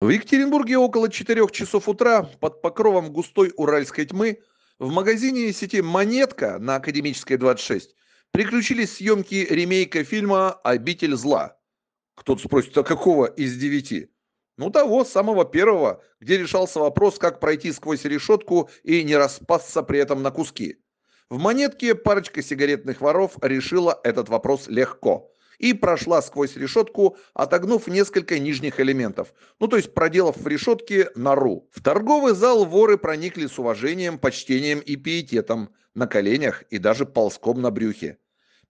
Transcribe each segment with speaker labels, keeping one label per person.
Speaker 1: В Екатеринбурге около 4 часов утра под покровом густой уральской тьмы в магазине сети «Монетка» на Академической 26 приключились съемки ремейка фильма «Обитель зла». Кто-то спросит, а какого из девяти? Ну того, самого первого, где решался вопрос, как пройти сквозь решетку и не распасться при этом на куски. В «Монетке» парочка сигаретных воров решила этот вопрос легко – и прошла сквозь решетку, отогнув несколько нижних элементов, ну то есть проделав в решетке нору. В торговый зал воры проникли с уважением, почтением и пиететом, на коленях и даже ползком на брюхе.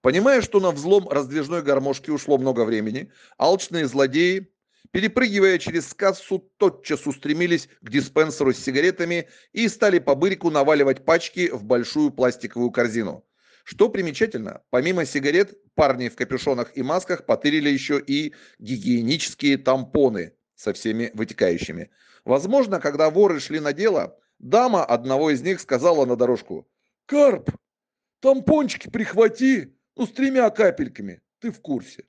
Speaker 1: Понимая, что на взлом раздвижной гармошки ушло много времени, алчные злодеи, перепрыгивая через кассу, тотчас устремились к диспенсеру с сигаретами и стали по бырику наваливать пачки в большую пластиковую корзину. Что примечательно, помимо сигарет, парни в капюшонах и масках потырили еще и гигиенические тампоны со всеми вытекающими. Возможно, когда воры шли на дело, дама одного из них сказала на дорожку, «Карп, тампончики прихвати, ну с тремя капельками, ты в курсе».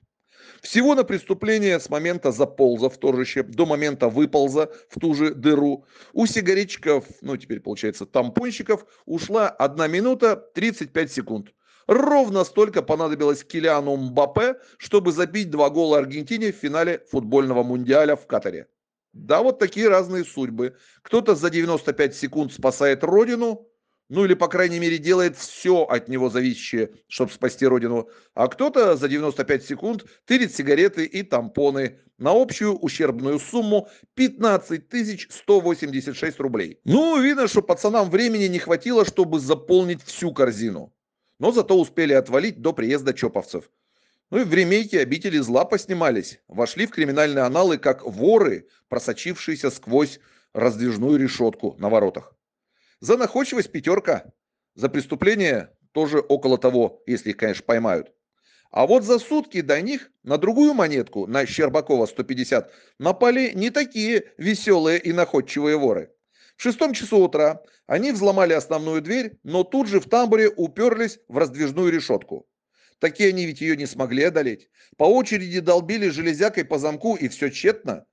Speaker 1: Всего на преступление с момента заполза в торжище до момента выполза в ту же дыру у сигаретчиков, ну теперь получается тампонщиков, ушла 1 минута 35 секунд. Ровно столько понадобилось Килиану Мбапе, чтобы забить два гола Аргентине в финале футбольного мундиаля в Катаре. Да, вот такие разные судьбы. Кто-то за 95 секунд спасает родину, ну или, по крайней мере, делает все от него зависящее, чтобы спасти родину, а кто-то за 95 секунд тырит сигареты и тампоны на общую ущербную сумму 15 186 рублей. Ну, видно, что пацанам времени не хватило, чтобы заполнить всю корзину. Но зато успели отвалить до приезда чоповцев. Ну и в ремейке «Обители зла» поснимались. Вошли в криминальные аналы как воры, просочившиеся сквозь раздвижную решетку на воротах. За находчивость пятерка. За преступление тоже около того, если их, конечно, поймают. А вот за сутки до них на другую монетку, на Щербакова 150, напали не такие веселые и находчивые воры. В шестом часу утра они взломали основную дверь, но тут же в тамбуре уперлись в раздвижную решетку. Такие они ведь ее не смогли одолеть. По очереди долбили железякой по замку, и все тщетно.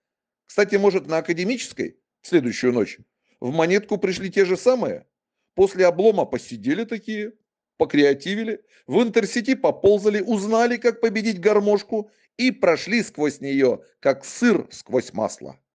Speaker 1: Кстати, может, на академической в следующую ночь в монетку пришли те же самые. После облома посидели такие, покреативили, в интерсети поползали, узнали, как победить гармошку и прошли сквозь нее, как сыр сквозь масло.